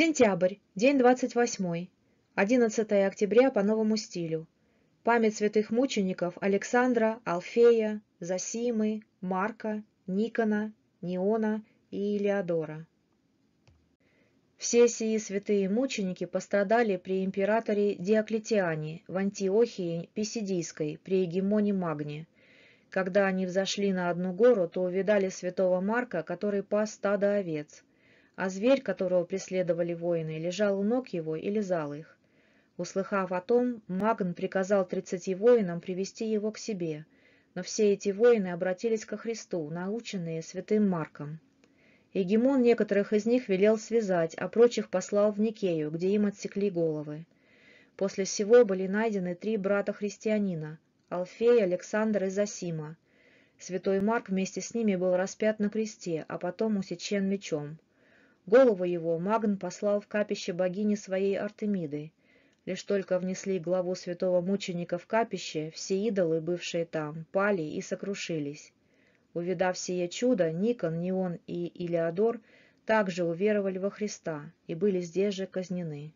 Сентябрь, день 28, 11 октября по новому стилю. Память святых мучеников Александра, Алфея, Засимы, Марка, Никона, Неона и Илеодора. Все сии святые мученики пострадали при императоре Диоклетиане в Антиохии Писидийской при Егемоне Магне. Когда они взошли на одну гору, то увидали святого Марка, который пас стадо овец а зверь, которого преследовали воины, лежал у ног его и лизал их. Услыхав о том, Магн приказал тридцати воинам привести его к себе, но все эти воины обратились ко Христу, наученные святым Марком. Егемон некоторых из них велел связать, а прочих послал в Никею, где им отсекли головы. После всего были найдены три брата-христианина – Алфей, Александр и Засима. Святой Марк вместе с ними был распят на кресте, а потом усечен мечом. Голову его Магн послал в капище богини своей Артемиды. Лишь только внесли главу святого мученика в капище, все идолы, бывшие там, пали и сокрушились. Увидав сие чудо, Никон, Неон и Илиадор также уверовали во Христа и были здесь же казнены.